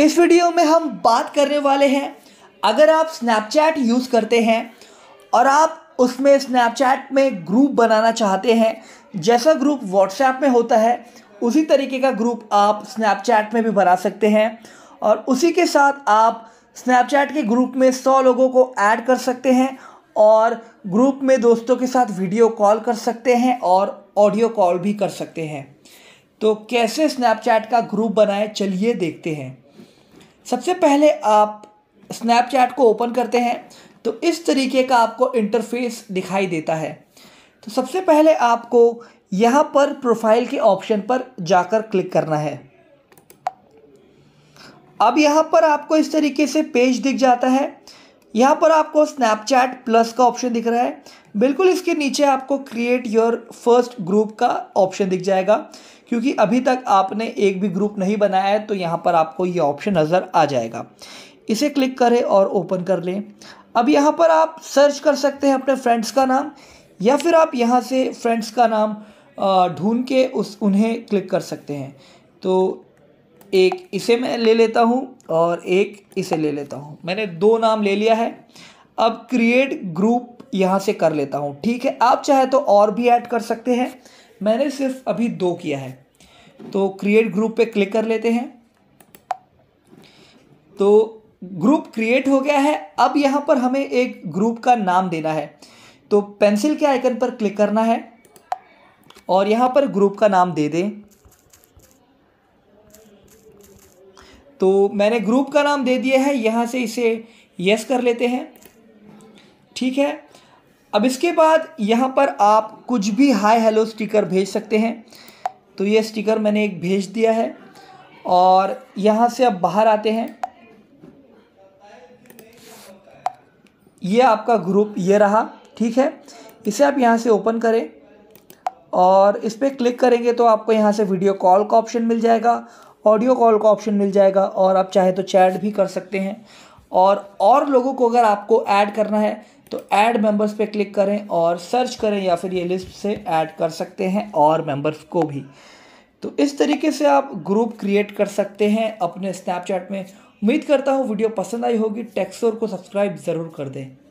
इस वीडियो में हम बात करने वाले हैं अगर आप स्नैपचैट यूज़ करते हैं और आप उसमें स्नैपचैट में ग्रुप बनाना चाहते हैं जैसा ग्रुप व्हाट्सएप में होता है उसी तरीके का ग्रुप आप स्नैपचैट में भी बना सकते हैं और उसी के साथ आप स्नैपचैट के ग्रुप में सौ लोगों को ऐड कर सकते हैं और ग्रुप में दोस्तों के साथ वीडियो कॉल कर सकते हैं और ऑडियो कॉल भी कर सकते हैं तो कैसे स्नैपचैट का ग्रुप बनाएं चलिए देखते हैं सबसे पहले आप स्नैपचैट को ओपन करते हैं तो इस तरीके का आपको इंटरफेस दिखाई देता है तो सबसे पहले आपको यहाँ पर प्रोफाइल के ऑप्शन पर जाकर क्लिक करना है अब यहाँ पर आपको इस तरीके से पेज दिख जाता है यहाँ पर आपको स्नैपचैट प्लस का ऑप्शन दिख रहा है बिल्कुल इसके नीचे आपको क्रिएट योर फर्स्ट ग्रुप का ऑप्शन दिख जाएगा क्योंकि अभी तक आपने एक भी ग्रुप नहीं बनाया है तो यहाँ पर आपको ये ऑप्शन नज़र आ जाएगा इसे क्लिक करें और ओपन कर लें अब यहाँ पर आप सर्च कर सकते हैं अपने फ्रेंड्स का नाम या फिर आप यहाँ से फ्रेंड्स का नाम ढूंढ के उस उन्हें क्लिक कर सकते हैं तो एक इसे मैं ले लेता हूँ और एक इसे ले लेता हूँ मैंने दो नाम ले लिया है अब क्रिएट ग्रुप यहाँ से कर लेता हूँ ठीक है आप चाहे तो और भी ऐड कर सकते हैं मैंने सिर्फ अभी दो किया है तो क्रिएट ग्रुप पे क्लिक कर लेते हैं तो ग्रुप क्रिएट हो गया है अब यहाँ पर हमें एक ग्रुप का नाम देना है तो पेंसिल के आइकन पर क्लिक करना है और यहाँ पर ग्रुप का नाम दे दें तो मैंने ग्रुप का नाम दे दिया है यहाँ से इसे यस कर लेते हैं ठीक है अब इसके बाद यहाँ पर आप कुछ भी हाय हेलो स्टिकर भेज सकते हैं तो ये स्टिकर मैंने एक भेज दिया है और यहाँ से अब बाहर आते हैं ये आपका ग्रुप ये रहा ठीक है इसे आप यहाँ से ओपन करें और इस पर क्लिक करेंगे तो आपको यहाँ से वीडियो कॉल का ऑप्शन मिल जाएगा ऑडियो कॉल का ऑप्शन मिल जाएगा और आप चाहे तो चैट भी कर सकते हैं और और लोगों को अगर आपको ऐड करना है तो ऐड मेंबर्स पे क्लिक करें और सर्च करें या फिर ये लिस्ट से ऐड कर सकते हैं और मेंबर्स को भी तो इस तरीके से आप ग्रुप क्रिएट कर सकते हैं अपने स्नैपचैट में उम्मीद करता हूँ वीडियो पसंद आई होगी टेक्सोर को सब्सक्राइब ज़रूर कर दें